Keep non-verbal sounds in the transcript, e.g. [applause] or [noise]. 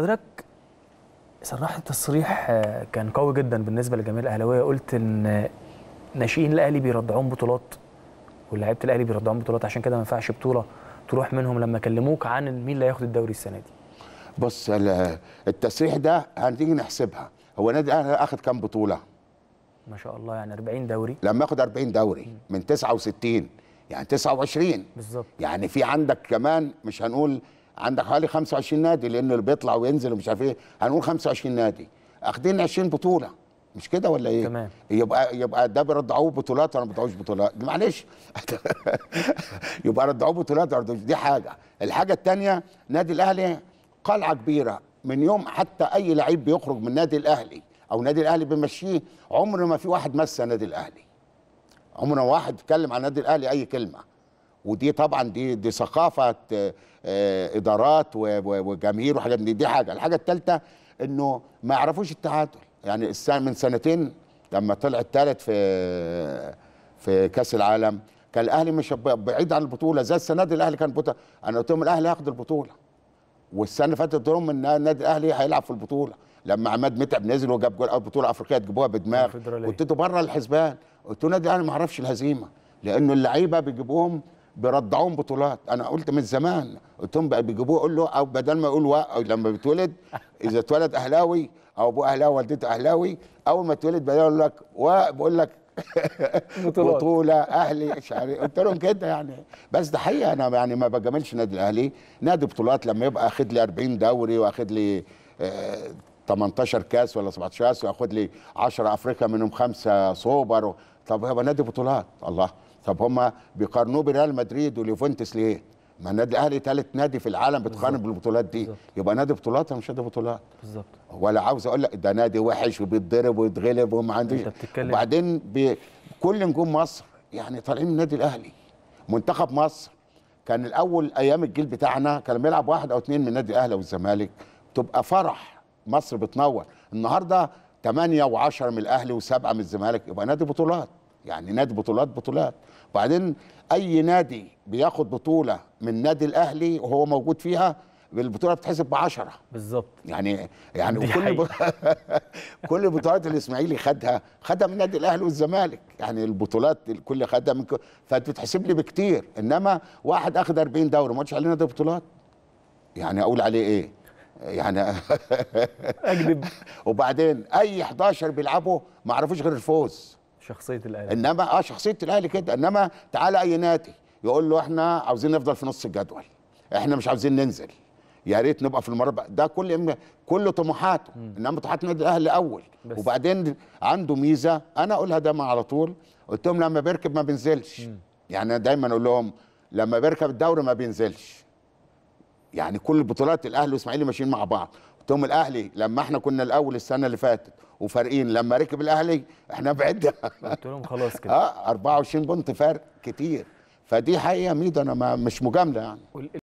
حضرتك صرحت تصريح آه، كان قوي جدا بالنسبه لجميع الاهلاويه قلت ان ناشئين الاهلي بيرضعون بطولات ولاعيبه الاهلي بيرضعون بطولات عشان كده ما ينفعش بطوله تروح منهم لما كلموك عن مين اللي هياخد الدوري السنه دي بص التصريح ده هنيجي نحسبها هو نادي الاهلي اخد كام بطوله ما شاء الله يعني 40 دوري لما اخد 40 دوري من 69 يعني 29 بالظبط يعني في عندك كمان مش هنقول عندك حوالي 25 نادي لان اللي بيطلع وينزل ومش عارف ايه هنقول 25 نادي اخدين 20 بطوله مش كده ولا ايه؟ تمام يبقى يبقى ده بيرضعوه بطولات ولا ما بيرضعوش بطولات معلش [laughs] يبقى رضعوه بطولات دي حاجه الحاجه الثانيه نادي الاهلي قلعه كبيره من يوم حتى اي لعيب بيخرج من نادي الاهلي او نادي الاهلي بيمشيه عمر ما في واحد مس نادي الاهلي عمر ما واحد اتكلم عن نادي الاهلي اي كلمه ودي طبعا دي دي ثقافه آه، ادارات وجماهير وحاجات دي دي حاجه الحاجه الثالثه انه ما يعرفوش التعادل يعني من سنتين لما طلع الثالث في في كاس العالم كان الاهلي مش بعيد عن البطوله زي السنه دي الاهلي كان بطولة. انا قلت لهم الاهلي هياخد البطوله والسنه اللي فاتت قلت لهم ان النادي الاهلي هيلعب في البطوله لما عماد متعب نزل وجاب جول آه، بطوله افريقيه تجيبوها بدماغ قلت له بره الحسبان قلت له النادي الاهلي ما عرفش الهزيمه لانه اللعيبه بيجيبوهم بيرضعوهم بطولات انا قلت من زمان قلت لهم بقى بيجيبوه اقول له او بدل ما يقول و... لما بيتولد اذا اتولد اهلاوي او ابوه اهلاوي ووالدته اهلاوي اول ما اتولد بدل يقول لك بقول لك [laughs] بطوله اهلي مش عارف إيه. قلت لهم كده يعني بس ده حقيقه انا يعني ما بجاملش النادي الاهلي نادي بطولات لما يبقى اخد لي 40 دوري واخد لي 18 آه، كاس ولا 17 كاس واخد لي 10 افريقيا منهم خمسه سوبر طب هو نادي بطولات الله طب هما بيقارنوه بريال مدريد واليوفنتوس ليه؟ ما النادي الاهلي ثالث نادي في العالم بتقارن بالبطولات دي بالزبط. يبقى نادي بطولات مش نادي بطولات بالظبط ولا عاوز اقول لك ده نادي وحش وبيتضرب ويتغلب وما عندوش وبعدين كل نجوم مصر يعني طالعين من النادي الاهلي منتخب مصر كان الاول ايام الجيل بتاعنا كان بيلعب واحد او اثنين من النادي الاهلي والزمالك تبقى فرح مصر بتنور النهارده 8 و10 من الاهلي وسبعه من الزمالك يبقى نادي بطولات يعني نادي بطولات بطولات وبعدين اي نادي بياخد بطوله من نادي الاهلي وهو موجود فيها البطوله بتحسب ب 10 بالظبط يعني يعني كل ب... [laughs] كل بطولات الاسماعيلي خدها خدها من النادي الاهلي والزمالك يعني البطولات الكل خدها من ك... فبتتحسب لي بكتير انما واحد اخد 40 دوري ما قلتش عليه نادي بطولات يعني اقول عليه ايه يعني [laughs] اكذب وبعدين اي 11 بيلعبوا ما عرفوش غير الفوز شخصيه الاهلي انما اه شخصيه الاهلي كده انما تعالى اي نادي يقول له احنا عاوزين نفضل في نص الجدول احنا مش عاوزين ننزل يا ريت نبقى في المربع ده كل كل طموحاته انما طموحات النادي الاهلي اول بس. وبعدين عنده ميزه انا اقولها دايما على طول قلت لهم لما بيركب ما بينزلش يعني انا دايما اقول لهم لما بيركب الدوري ما بينزلش يعني كل البطولات الاهلي والاسماعيلي ماشيين مع بعض قلت لهم الاهلي لما احنا كنا الاول السنه اللي فاتت وفارقين لما ركب الاهلي احنا بعد قلت لهم خلاص كده [laughs] اه 24 بونت فرق كتير فدي حقيقه ميدو انا ما مش مجامله يعني